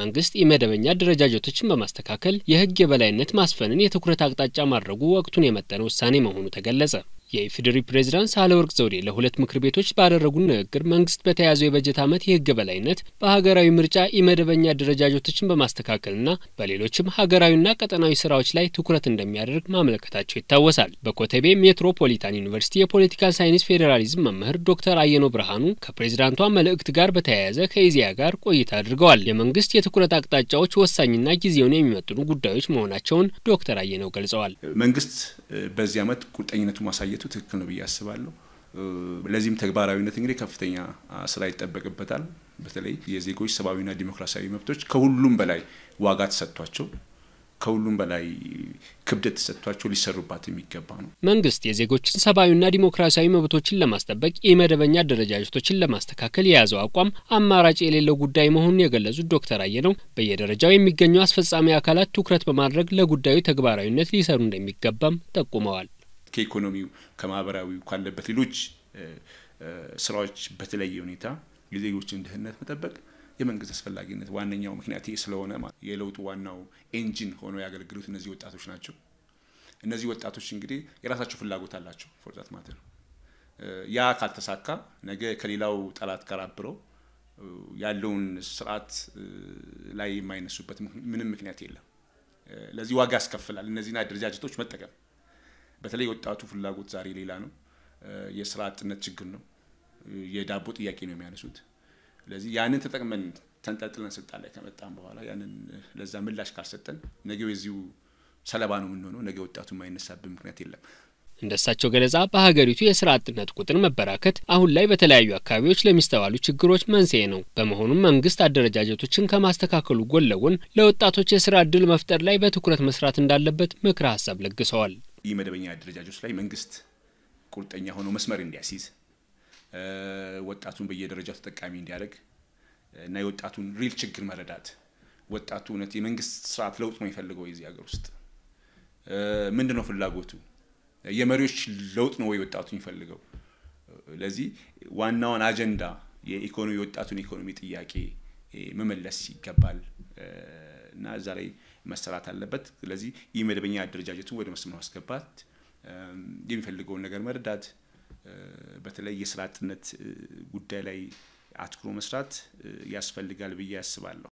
መንግስት የመደበኛ አደረጃጀቶችን በማስተካከል የህግ የበላይነት ማስፈንን የትኩረት አቅጣጫ ማድረጉ ወቅቱን የመጠነ ውሳኔ መሆኑ ተገለጸ። የኢፌዴሪ ፕሬዝዳንት ሳህለወርቅ ዘውዴ ለሁለት ምክር ቤቶች ባደረጉ ንግግር መንግስት በተያዘው የበጀት ዓመት የህግ በላይነት በሀገራዊ ምርጫ የመደበኛ አደረጃጀቶችን በማስተካከልና በሌሎችም ሀገራዊና ቀጠናዊ ስራዎች ላይ ትኩረት እንደሚያደርግ ማመለከታቸው ይታወሳል። በኮተቤ ሜትሮፖሊታን ዩኒቨርሲቲ የፖለቲካል ሳይንስ ፌዴራሊዝም መምህር ዶክተር አየኖ ብርሃኑ ከፕሬዝዳንቷ መልእክት ጋር በተያያዘ ከኢዜአ ጋር ቆይታ አድርገዋል። የመንግስት የትኩረት አቅጣጫዎች ወሳኝና ጊዜውን የሚመጥኑ ጉዳዮች መሆናቸውን ዶክተር አየነው ገልጸዋል። መንግስት በዚህ ዓመት ቁርጠኝነቱ ማሳየት ቤቱ ትክክል ነው ብዬ አስባለሁ። ለዚህም ተግባራዊነት እንግዲህ ከፍተኛ ስራ ይጠበቅበታል። በተለይ የዜጎች ሰብአዊና ዲሞክራሲያዊ መብቶች ከሁሉም በላይ ዋጋ ተሰጥቷቸው ከሁሉም በላይ ክብደት ተሰጥቷቸው ሊሰሩባት የሚገባ ነው። መንግስት የዜጎችን ሰብአዊና ዲሞክራሲያዊ መብቶችን ለማስጠበቅ የመደበኛ አደረጃጀቶችን ለማስተካከል የያዘው አቋም አማራጭ የሌለው ጉዳይ መሆኑን የገለጹት ዶክተር አየነው በየደረጃው የሚገኙ አስፈጻሚ አካላት ትኩረት በማድረግ ለጉዳዩ ተግባራዊነት ሊሰሩ እንደሚገባም ጠቁመዋል። ከኢኮኖሚው ከማህበራዊው ካለበት ሌሎች ስራዎች በተለየ ሁኔታ የዜጎችን ድህነት መጠበቅ የመንግስት አስፈላጊነት ዋነኛው ምክንያት ይህ ስለሆነ የለውጡ ዋናው ኤንጂን ሆኖ ያገለግሉት እነዚህ ወጣቶች ናቸው። እነዚህ ወጣቶች እንግዲህ የራሳቸው ፍላጎት አላቸው። ፎርዛት ማተር ያ ካልተሳካ ነገ ከሌላው ጠላት ጋር አብረው ያለውን ስርዓት ላይ የማይነሱበት ምንም ምክንያት የለም። ለዚህ ዋጋ ያስከፍላል። እነዚህን አደረጃጀቶች መጠቀም በተለይ ወጣቱ ፍላጎት ዛሬ ሌላ ነው። የስራ አጥነት ችግር ነው። የዳቦ ጥያቄ ነው የሚያነሱት። ስለዚህ ያንን ተጠቅመን ተንጠልጥለን ስልጣን ላይ ከመጣን በኋላ ያንን ለዛ ምላሽ ካልሰጠን ነገ የዚሁ ሰለባ ነው የምንሆነው። ነገ ወጣቱ የማይነሳብን ምክንያት የለም። እንደሳቸው ገለጻ በሀገሪቱ የስራ አጥነት ቁጥር መበራከት አሁን ላይ በተለያዩ አካባቢዎች ለሚስተዋሉ ችግሮች መንስኤ ነው። በመሆኑም መንግስት አደረጃጀቶችን ከማስተካከሉ ጎን ለጎን ለወጣቶች የስራ እድል መፍጠር ላይ በትኩረት መስራት እንዳለበት ምክረ ሀሳብ ለግሰዋል። ይህ መደበኛ አደረጃጆች ላይ መንግስት ቁርጠኛ ሆኖ መስመር እንዲያስይዝ ወጣቱን በየደረጃው ተጠቃሚ እንዲያደርግ እና የወጣቱን ሪል ችግር መረዳት ወጣቱ እውነት የመንግስት ስርዓት ለውጥ ነው የፈልገው የዚህ ሀገር ውስጥ ምንድን ነው ፍላጎቱ? የመሪዎች ለውጥ ነው ወይ ወጣቱ የሚፈልገው? ለዚህ ዋናውን አጀንዳ የኢኮኖሚ የወጣቱን ኢኮኖሚ ጥያቄ መመለስ ይገባል። እና እዛ ላይ መሰራት አለበት። ስለዚህ ይህ መደበኛ አደረጃጀቱን ወደ መስመር ማስገባት፣ የሚፈልገውን ነገር መረዳት፣ በተለይ የስራ አጥነት ጉዳይ ላይ አትኩሮ መስራት ያስፈልጋል ብዬ አስባለሁ።